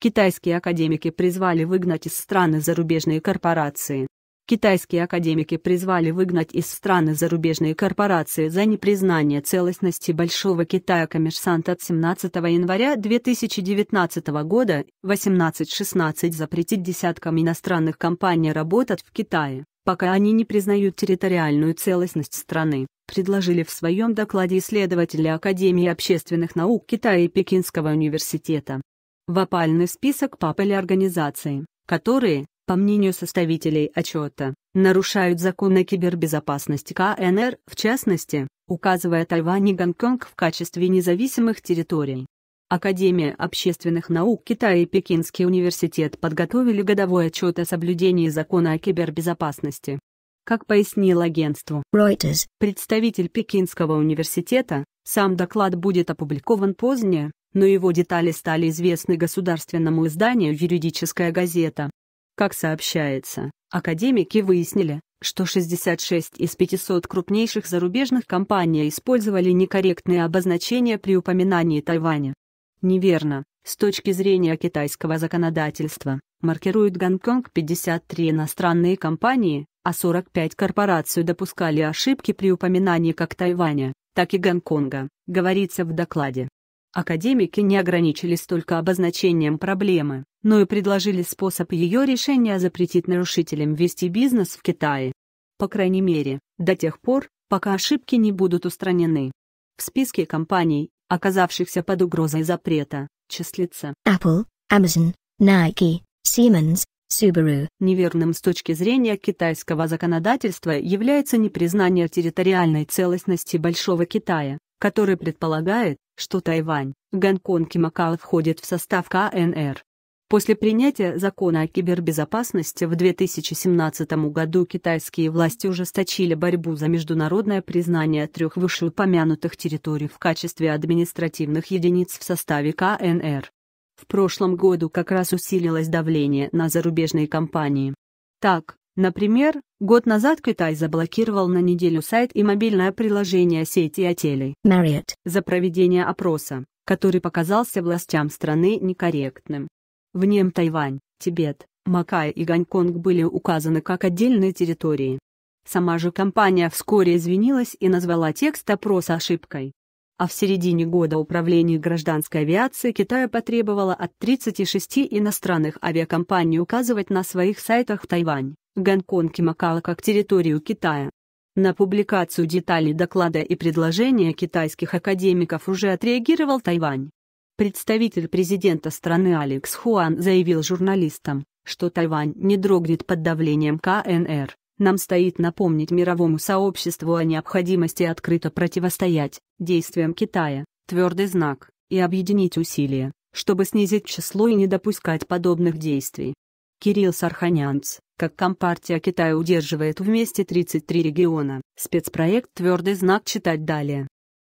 Китайские академики призвали выгнать из страны зарубежные корпорации. Китайские академики призвали выгнать из страны зарубежные корпорации за непризнание целостности Большого Китая коммерсант от 17 января 2019 года 18-16 запретить десяткам иностранных компаний работать в Китае, пока они не признают территориальную целостность страны предложили в своем докладе исследователи Академии общественных наук Китая и Пекинского университета в опальный список пап или организаций, которые, по мнению составителей отчета, нарушают законы кибербезопасности КНР, в частности, указывая Тайвань и Гонконг в качестве независимых территорий. Академия общественных наук Китая и Пекинский университет подготовили годовой отчет о соблюдении закона о кибербезопасности. Как пояснил агентству Reuters, представитель Пекинского университета, сам доклад будет опубликован позднее, но его детали стали известны государственному изданию «Юридическая газета». Как сообщается, академики выяснили, что 66 из 500 крупнейших зарубежных компаний использовали некорректные обозначения при упоминании Тайваня. Неверно, с точки зрения китайского законодательства, маркируют Гонконг 53 иностранные компании, а 45 корпораций допускали ошибки при упоминании как Тайваня, так и Гонконга, говорится в докладе. Академики не ограничились только обозначением проблемы, но и предложили способ ее решения запретить нарушителям вести бизнес в Китае. По крайней мере, до тех пор, пока ошибки не будут устранены. В списке компаний, оказавшихся под угрозой запрета, числится Apple, Amazon, Nike, Siemens, Subaru. Неверным с точки зрения китайского законодательства является непризнание территориальной целостности Большого Китая, который предполагает, что Тайвань, Гонконг и Макао входят в состав КНР. После принятия закона о кибербезопасности в 2017 году китайские власти ужесточили борьбу за международное признание трех вышеупомянутых территорий в качестве административных единиц в составе КНР. В прошлом году как раз усилилось давление на зарубежные компании. Так, Например, год назад Китай заблокировал на неделю сайт и мобильное приложение сети отелей Marriott за проведение опроса, который показался властям страны некорректным. В нем Тайвань, Тибет, Макай и Гонконг были указаны как отдельные территории. Сама же компания вскоре извинилась и назвала текст опроса ошибкой. А в середине года Управление гражданской авиации Китая потребовало от 36 иностранных авиакомпаний указывать на своих сайтах Тайвань Гонконг и Макао как территорию Китая. На публикацию деталей доклада и предложения китайских академиков уже отреагировал Тайвань. Представитель президента страны Алекс Хуан заявил журналистам, что Тайвань не дрогнет под давлением КНР. Нам стоит напомнить мировому сообществу о необходимости открыто противостоять действиям Китая, твердый знак, и объединить усилия, чтобы снизить число и не допускать подобных действий. Кирилл Сарханянц, как Компартия Китая удерживает вместе 33 региона. Спецпроект «Твердый знак» читать далее.